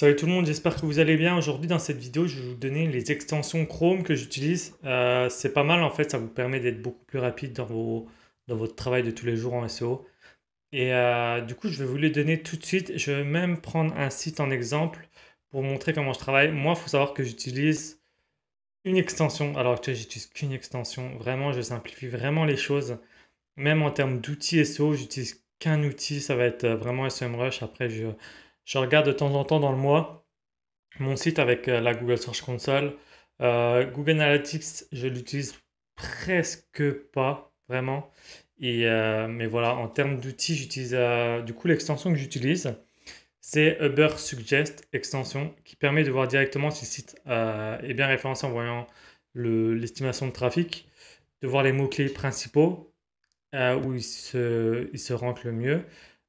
Salut tout le monde, j'espère que vous allez bien. Aujourd'hui dans cette vidéo, je vais vous donner les extensions Chrome que j'utilise. Euh, c'est pas mal en fait, ça vous permet d'être beaucoup plus rapide dans, vos, dans votre travail de tous les jours en SEO. Et euh, du coup, je vais vous les donner tout de suite. Je vais même prendre un site en exemple pour montrer comment je travaille. Moi, il faut savoir que j'utilise une extension. Alors que j'utilise qu'une extension. Vraiment, je simplifie vraiment les choses. Même en termes d'outils SEO, j'utilise qu'un outil. Ça va être euh, vraiment SEMrush. Après, je je regarde de temps en temps dans le mois mon site avec euh, la Google Search Console. Euh, Google Analytics, je l'utilise presque pas vraiment. Et, euh, mais voilà, en termes d'outils, j'utilise du coup l'extension que j'utilise. C'est Uber Suggest extension qui permet de voir directement si le site est bien référencé en voyant l'estimation de trafic, de voir les mots-clés principaux où il se, il se rentre le mieux,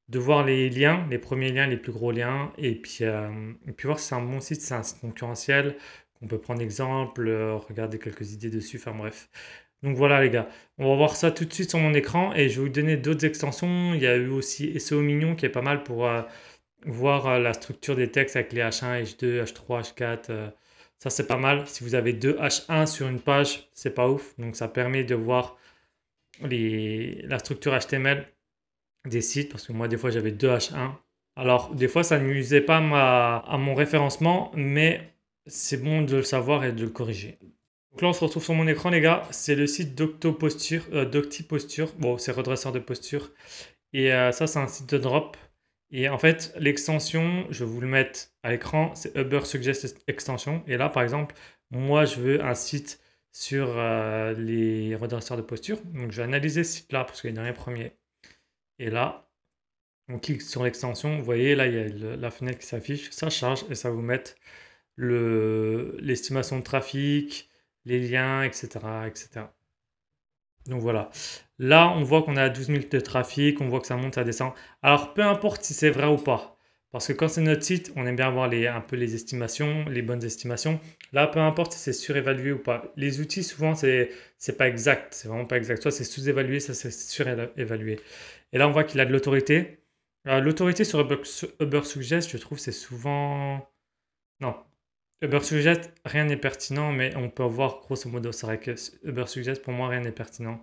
de voir les liens, les premiers liens, les plus gros liens, et puis, euh, puis voir si c'est un bon site, c'est un concurrentiel, qu'on peut prendre exemple, euh, regarder quelques idées dessus, enfin bref. Donc voilà les gars, on va voir ça tout de suite sur mon écran et je vais vous donner d'autres extensions. Il y a eu aussi SEO Mignon qui est pas mal pour euh, voir la structure des textes avec les H1, H2, H3, H4. ça c'est pas mal. Si vous avez deux H1 sur une page, c'est pas ouf. Donc ça permet de voir les, la structure HTML des sites parce que moi des fois j'avais 2 H1. Alors des fois ça n'usait pas ma, à mon référencement mais c'est bon de le savoir et de le corriger. Donc là on se retrouve sur mon écran les gars, c'est le site d'Octoposture, euh, d'OctiPosture, bon c'est redresseur de posture et euh, ça c'est un site de drop. Et en fait, l'extension, je vais vous le mettre à l'écran, c'est Uber Suggest Extension. Et là, par exemple, moi, je veux un site sur euh, les redresseurs de posture. Donc, je vais analyser ce site-là parce qu'il est dans les premiers. Et là, on clique sur l'extension. Vous voyez, là, il y a la fenêtre qui s'affiche. Ça charge et ça vous met l'estimation de trafic, les liens, etc., etc. Donc voilà. Là, on voit qu'on a à 12 000 de trafic. On voit que ça monte, ça descend. Alors, peu importe si c'est vrai ou pas. Parce que quand c'est notre site, on aime bien avoir les, un peu les estimations, les bonnes estimations. Là, peu importe si c'est surévalué ou pas. Les outils, souvent, c'est n'est pas exact. C'est vraiment pas exact. Soit c'est sous-évalué, soit c'est surévalué. Et là, on voit qu'il a de l'autorité. Euh, l'autorité sur Uber, Suggest, je trouve, c'est souvent... Non. Uber rien n'est pertinent, mais on peut voir grosso modo. C'est vrai que Uber pour moi, rien n'est pertinent.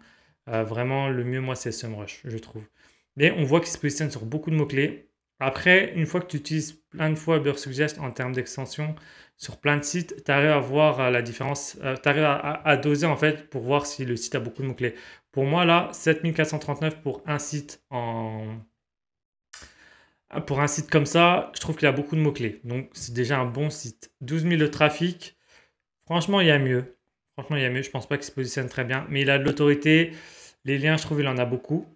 Euh, vraiment, le mieux, moi, c'est Semrush, je trouve. Mais on voit qu'il se positionne sur beaucoup de mots-clés après, une fois que tu utilises plein de fois Burst Suggest en termes d'extension sur plein de sites, tu arrives à voir euh, la différence, euh, tu arrives à, doser en fait pour voir si le site a beaucoup de mots-clés. Pour moi, là, 7439 pour un site en. Euh, pour un site comme ça, je trouve qu'il a beaucoup de mots-clés. Donc, c'est déjà un bon site. 12 000 de trafic. Franchement, il y a mieux. Franchement, il y a mieux. Je pense pas qu'il se positionne très bien. Mais il a de l'autorité. Les liens, je trouve, il en a beaucoup.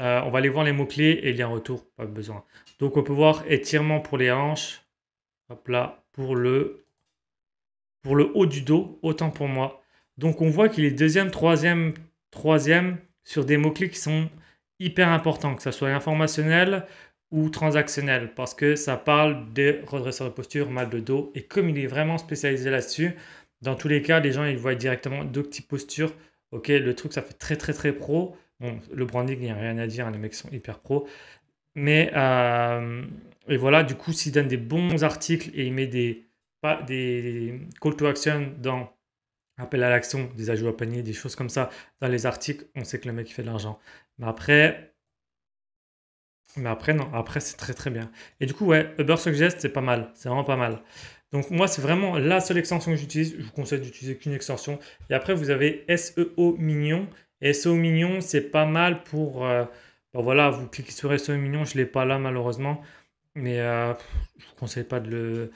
Euh, on va aller voir les mots-clés et il y a un retour, pas besoin. Donc on peut voir étirement pour les hanches, hop là, pour le, pour le haut du dos, autant pour moi. Donc on voit qu'il est deuxième, troisième, troisième sur des mots-clés qui sont hyper importants, que ce soit informationnel ou transactionnel, parce que ça parle des redresseurs de posture, mal de dos, et comme il est vraiment spécialisé là-dessus, dans tous les cas, les gens ils voient directement deux petites postures. Ok, le truc ça fait très très très pro, Bon, le branding, il n'y a rien à dire, hein, les mecs sont hyper pro. Mais euh, et voilà, du coup, s'il donne des bons articles et il met des, pas, des call to action dans appel à l'action, des ajouts à panier, des choses comme ça dans les articles, on sait que le mec fait de l'argent. Mais après, mais après, non, après, c'est très très bien. Et du coup, ouais, Uber Suggest, c'est pas mal, c'est vraiment pas mal. Donc, moi, c'est vraiment la seule extension que j'utilise. Je vous conseille d'utiliser qu'une extension. Et après, vous avez SEO Mignon et SEO Mignon, c'est pas mal pour... Euh, bah voilà, vous cliquez sur SEO Mignon, je ne l'ai pas là malheureusement. Mais euh, je ne vous conseille pas de le...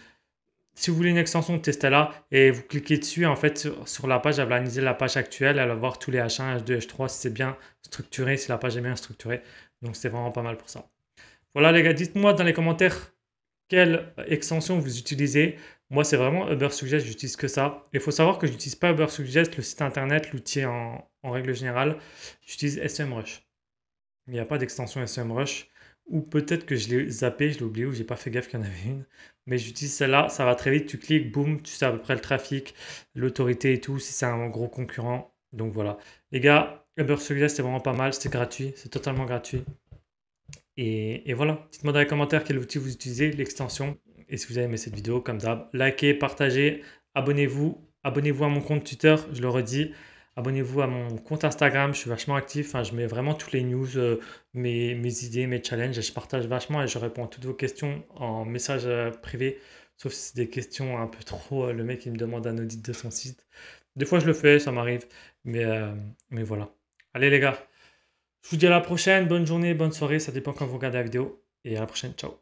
Si vous voulez une extension, testez-la et vous cliquez dessus. En fait, sur, la page, elle va analyser la page actuelle. Elle va voir tous les H1, H2, H3, si c'est bien structuré, si la page est bien structurée. Donc, c'est vraiment pas mal pour ça. Voilà les gars, dites-moi dans les commentaires quelle extension vous utilisez. Moi, c'est vraiment Ubersuggest, j'utilise que ça. Il faut savoir que je n'utilise pas Ubersuggest, le site internet, l'outil en, règle générale. J'utilise SEMrush. Il n'y a pas d'extension SEMrush. Ou peut-être que je l'ai zappé, je l'ai oublié ou j'ai pas fait gaffe qu'il y en avait une. Mais j'utilise celle-là, ça va très vite. Tu cliques, boum, tu sais à peu près le trafic, l'autorité et tout, si c'est un gros concurrent. Donc voilà. Les gars, Suggest, c'est vraiment pas mal. C'est gratuit, c'est totalement gratuit. Et, et voilà. Dites-moi dans les commentaires quel outil vous utilisez, l'extension. Et si vous avez aimé cette vidéo, comme d'hab, likez, partagez, abonnez-vous. Abonnez-vous à mon compte Twitter, je le redis. Abonnez-vous à mon compte Instagram, je suis vachement actif. Hein, je mets vraiment toutes les news, euh, mes, idées, mes challenges. je partage vachement et je réponds à toutes vos questions en message euh, privé. Sauf si c'est des questions un peu trop. Euh, le mec, il me demande un audit de son site. Des fois, je le fais, ça m'arrive. Mais, mais voilà. Allez, les gars. Je vous dis à la prochaine. Bonne journée, bonne soirée. Ça dépend quand vous regardez la vidéo. Et à la prochaine. Ciao.